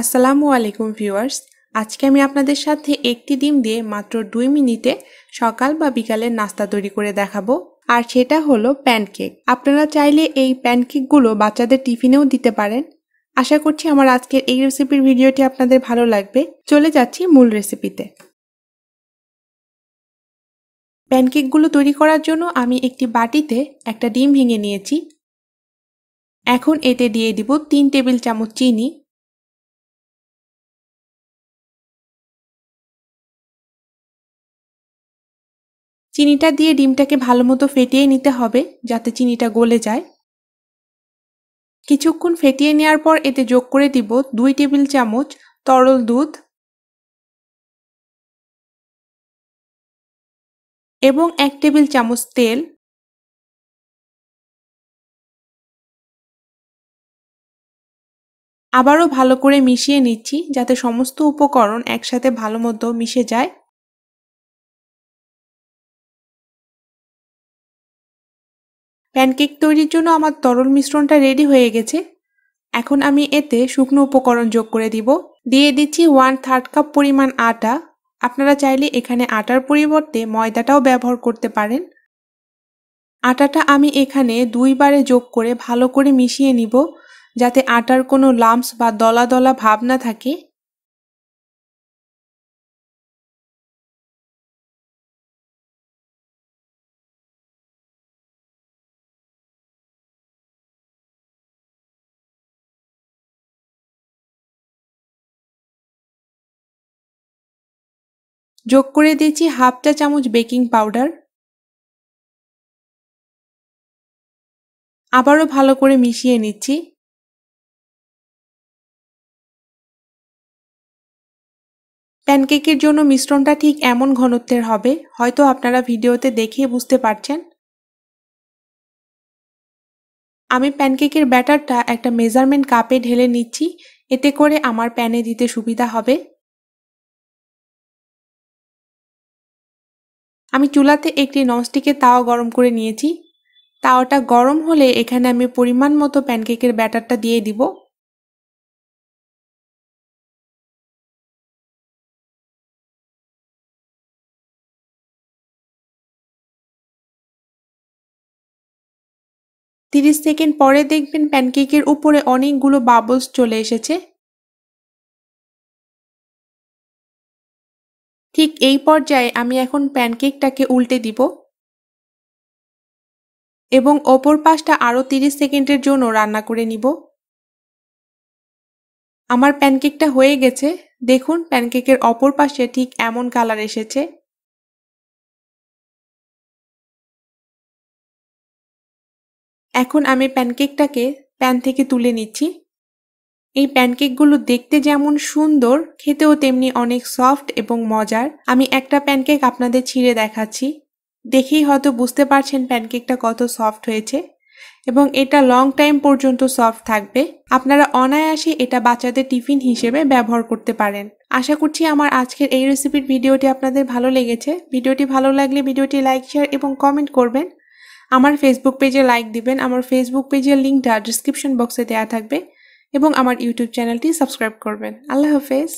আসসালামু আলাইকুম ভিউয়ার্স আজকে আমি আপনাদের সাথে একটি ডিম দিয়ে মাত্র দুই মিনিটে সকাল বা বিকালের নাস্তা তৈরি করে দেখাবো আর সেটা হলো প্যানকেক আপনারা চাইলে এই প্যানকেকগুলো বাচ্চাদের টিফিনেও দিতে পারেন আশা করছি আমার আজকের এই রেসিপির ভিডিওটি আপনাদের ভালো লাগবে চলে যাচ্ছি মূল রেসিপিতে প্যানকেকগুলো তৈরি করার জন্য আমি একটি বাটিতে একটা ডিম ভেঙে নিয়েছি এখন এতে দিয়ে দিব তিন টেবিল চামচ চিনি চিনিটা দিয়ে ডিমটাকে ভালো মতো ফেটিয়ে নিতে হবে যাতে চিনিটা গলে যায় কিছুক্ষণ ফেটিয়ে নেওয়ার পর এতে যোগ করে দিব দুই টেবিল চামচ তরল দুধ এবং এক টেবিল চামচ তেল আবারও ভালো করে মিশিয়ে নিচ্ছি যাতে সমস্ত উপকরণ একসাথে ভালো মতো মিশে যায় প্যানকেক তৈরির জন্য আমার তরল মিশ্রণটা রেডি হয়ে গেছে এখন আমি এতে শুকনো উপকরণ যোগ করে দিব দিয়ে দিচ্ছি ওয়ান থার্ড কাপ পরিমাণ আটা আপনারা চাইলে এখানে আটার পরিবর্তে ময়দাটাও ব্যবহার করতে পারেন আটাটা আমি এখানে দুইবারে যোগ করে ভালো করে মিশিয়ে নিব যাতে আটার কোনো লাম্পস বা দলা দলা ভাব না থাকে যোগ করে দিয়েছি হাফ চা চামচ বেকিং পাউডার আবারও ভালো করে মিশিয়ে নিচ্ছি প্যানকেকের জন্য মিশ্রণটা ঠিক এমন ঘনত্বের হবে হয়তো আপনারা ভিডিওতে দেখে বুঝতে পারছেন আমি প্যানকেকের ব্যাটারটা একটা মেজারমেন্ট কাপে ঢেলে নিচ্ছি এতে করে আমার প্যানে দিতে সুবিধা হবে আমি চুলাতে একটি ননস্টিকের তাওয়া গরম করে নিয়েছি তাওয়াটা গরম হলে এখানে আমি পরিমাণ মতো প্যানকেকের ব্যাটারটা দিয়ে দিব তিরিশ সেকেন্ড পরে দেখবেন প্যানকেকের উপরে অনেকগুলো বাবলস চলে এসেছে ঠিক এই পর্যায়ে আমি এখন প্যানকেকটাকে উল্টে দিব এবং ওপর পাশটা আরও তিরিশ সেকেন্ডের জন্য রান্না করে নিব আমার প্যানকেকটা হয়ে গেছে দেখুন প্যানকেকের অপর পাশে ঠিক এমন কালার এসেছে এখন আমি প্যানকেকটাকে প্যান থেকে তুলে নিচ্ছি এই প্যানকেকগুলো দেখতে যেমন সুন্দর খেতেও তেমনি অনেক সফট এবং মজার আমি একটা প্যানকেক আপনাদের ছিঁড়ে দেখাচ্ছি দেখেই হয়তো বুঝতে পারছেন প্যানকেকটা কত সফট হয়েছে এবং এটা লং টাইম পর্যন্ত সফট থাকবে আপনারা অনায়াসে এটা বাচ্চাদের টিফিন হিসেবে ব্যবহার করতে পারেন আশা করছি আমার আজকের এই রেসিপির ভিডিওটি আপনাদের ভালো লেগেছে ভিডিওটি ভালো লাগলে ভিডিওটি লাইক শেয়ার এবং কমেন্ট করবেন আমার ফেসবুক পেজে লাইক দিবেন আমার ফেসবুক পেজের লিঙ্কটা ডিসক্রিপশন বক্সে দেওয়া থাকবে এবং আমার ইউটিউব চ্যানেলটি সাবস্ক্রাইব করবেন আল্লাহ হাফেজ